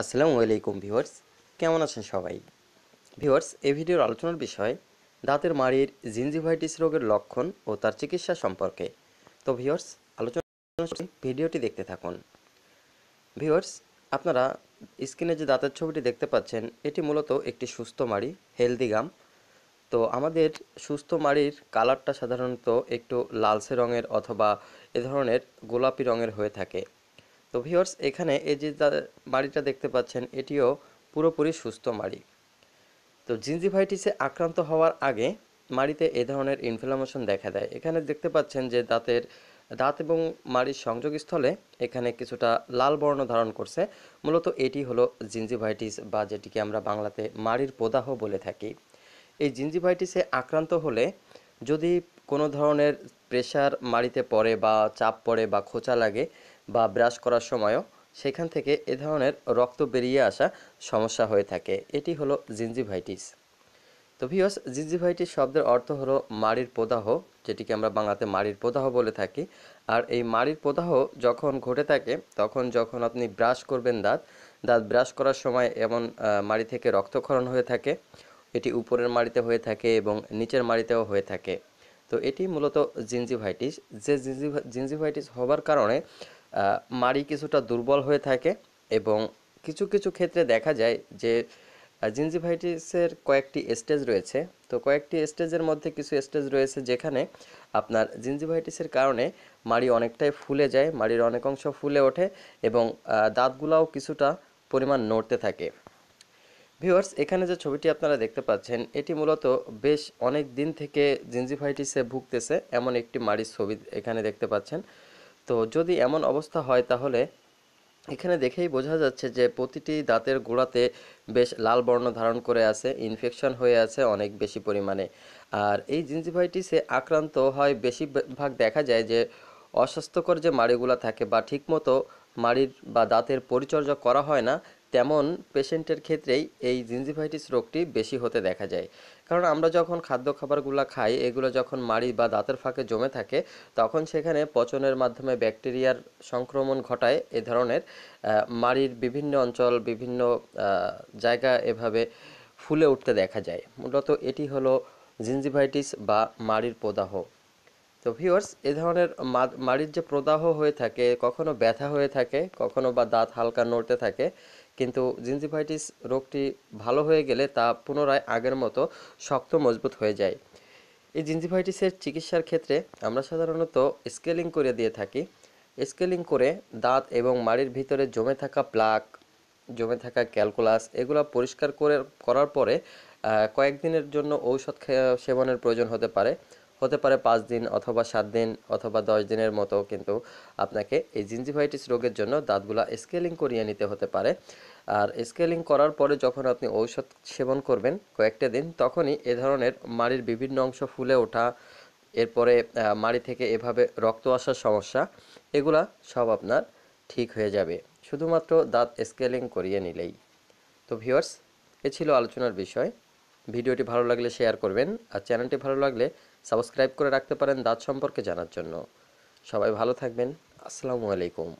আসসালামু আলাইকুম ভিউয়ার্স কেমন আছেন সবাই ভিউয়ার্স এই ভিডিওর আলোচনার বিষয় দাঁতের মাড়ির জিনজিভাইটিস রোগের লক্ষণ ও তার চিকিৎসা সম্পর্কে তো ভিউয়ার্স আলোচনা ভিডিওটি দেখতে থাকুন ভিউয়ার্স আপনারা স্ক্রিনে যে দাঁতের ছবিটি দেখতে পাচ্ছেন এটি মূলত একটি সুস্থ মাড়ি হেলদি গাম তো আমাদের সুস্থ মাড়ির কালারটা সাধারণত একটু লালচে রঙের অথবা এ ধরনের গোলাপি রঙের হয়ে থাকে তো ভিওর্স এখানে এই যে মাড়িটা দেখতে পাচ্ছেন এটিও পুরোপুরি সুস্থ মাড়ি তো জিঞ্জিভাইটিসে আক্রান্ত হওয়ার আগে মাড়িতে এ ধরনের ইনফ্লামেশন দেখা দেয় এখানে দেখতে পাচ্ছেন যে দাঁতের দাঁত এবং মাড়ির সংযোগস্থলে এখানে কিছুটা লাল বর্ণ ধারণ করছে মূলত এটি হলো জিঞ্জিভাইটিস বা যেটিকে আমরা বাংলাতে মাড়ির প্রদাহ বলে থাকি এই জিঞ্জিভাইটিসে আক্রান্ত হলে যদি কোনো ধরনের প্রেশার মাড়িতে পড়ে বা চাপ পড়ে বা খোঁচা লাগে বা ব্রাশ করার সময়ও সেখান থেকে এ ধরনের রক্ত বেরিয়ে আসা সমস্যা হয়ে থাকে এটি হলো জিঞ্জিভাইটিস তো ভিওস জিঞ্জিভাইটিস শব্দের অর্থ হলো মাড়ির প্রদাহ যেটিকে আমরা বাংলাতে মাড়ির প্রদাহ বলে থাকি আর এই মাড়ির প্রদাহ যখন ঘটে থাকে তখন যখন আপনি ব্রাশ করবেন দাঁত দাঁত ব্রাশ করার সময় এমন মাড়ি থেকে রক্তক্ষরণ হয়ে থাকে এটি উপরের মাড়িতে হয়ে থাকে এবং নিচের মাড়িতেও হয়ে থাকে তো এটি মূলত জিঞ্জিভাইটিস যে জিঞ্জিভাইটিস হবার কারণে মাড়ি কিছুটা দুর্বল হয়ে থাকে এবং কিছু কিছু ক্ষেত্রে দেখা যায় যে জিনজিভাইটিসের কয়েকটি স্টেজ রয়েছে তো কয়েকটি স্টেজের মধ্যে কিছু স্টেজ রয়েছে যেখানে আপনার জিনজিভাইটিসের কারণে মাড়ি অনেকটাই ফুলে যায় মাড়ির অনেক অংশ ফুলে ওঠে এবং দাঁতগুলাও কিছুটা পরিমাণ নড়তে থাকে ভিউয়ার্স এখানে যে ছবিটি আপনারা দেখতে পাচ্ছেন এটি মূলত বেশ অনেক দিন থেকে জিনজিভাইটিসে ভুগতেছে এমন একটি মাড়ির ছবি এখানে দেখতে পাচ্ছেন তো যদি এমন অবস্থা হয় তাহলে এখানে দেখেই বোঝা যাচ্ছে যে প্রতিটি দাঁতের গোড়াতে বেশ লাল বর্ণ ধারণ করে আছে ইনফেকশন হয়ে আছে অনেক বেশি পরিমাণে আর এই জিনজিভাইটিসে আক্রান্ত হয় বেশিরভাগ দেখা যায় যে অস্বাস্থ্যকর যে মাড়িগুলো থাকে বা ঠিকমতো মাড়ির বা দাঁতের পরিচর্যা করা হয় না তেমন পেশেন্টের ক্ষেত্রেই এই জিনজিভাইটিস রোগটি বেশি হতে দেখা যায় কারণ আমরা যখন খাদ্য খাবারগুলো খাই এগুলো যখন মাড়ি বা দাঁতের ফাঁকে জমে থাকে তখন সেখানে পচনের মাধ্যমে ব্যাকটেরিয়ার সংক্রমণ ঘটায় এ ধরনের মাড়ির বিভিন্ন অঞ্চল বিভিন্ন জায়গা এভাবে ফুলে উঠতে দেখা যায় মূলত এটি হলো জিনজিভাইটিস বা মাড়ির প্রদাহ তো ভিওর্স এ ধরনের মাড়ির যে প্রদাহ হয়ে থাকে কখনো ব্যথা হয়ে থাকে কখনো বা দাঁত হালকা নড়তে থাকে কিন্তু জিঞ্জিভাইটিস রোগটি ভালো হয়ে গেলে তা পুনরায় আগের মতো শক্ত মজবুত হয়ে যায় এই জিঞ্জিভাইটিসের চিকিৎসার ক্ষেত্রে আমরা সাধারণত স্কেলিং করে দিয়ে থাকি স্কেলিং করে দাঁত এবং মাড়ির ভিতরে জমে থাকা প্লাক জমে থাকা ক্যালকুলাস এগুলো পরিষ্কার করে করার পরে কয়েকদিনের জন্য ঔষধ সেবনের প্রয়োজন হতে পারে হতে পারে পাঁচ দিন অথবা সাত দিন অথবা দশ দিনের মতো কিন্তু আপনাকে এই জিনজিভাইটিস রোগের জন্য দাঁতগুলা স্কেলিং করিয়ে নিতে হতে পারে আর স্কেলিং করার পরে যখন আপনি ঔষধ সেবন করবেন কয়েকটা দিন তখনই এ ধরনের মাড়ির বিভিন্ন অংশ ফুলে ওঠা এরপরে মাড়ি থেকে এভাবে রক্ত আসার সমস্যা এগুলা সব আপনার ঠিক হয়ে যাবে শুধুমাত্র দাঁত স্কেলিং করিয়ে নিলেই তো ভিওয়ার্স এ ছিল আলোচনার বিষয় ভিডিওটি ভালো লাগলে শেয়ার করবেন আর চ্যানেলটি ভালো লাগলে সাবস্ক্রাইব করে রাখতে পারেন দাঁত সম্পর্কে জানার জন্য সবাই ভালো থাকবেন আসসালামু আলাইকুম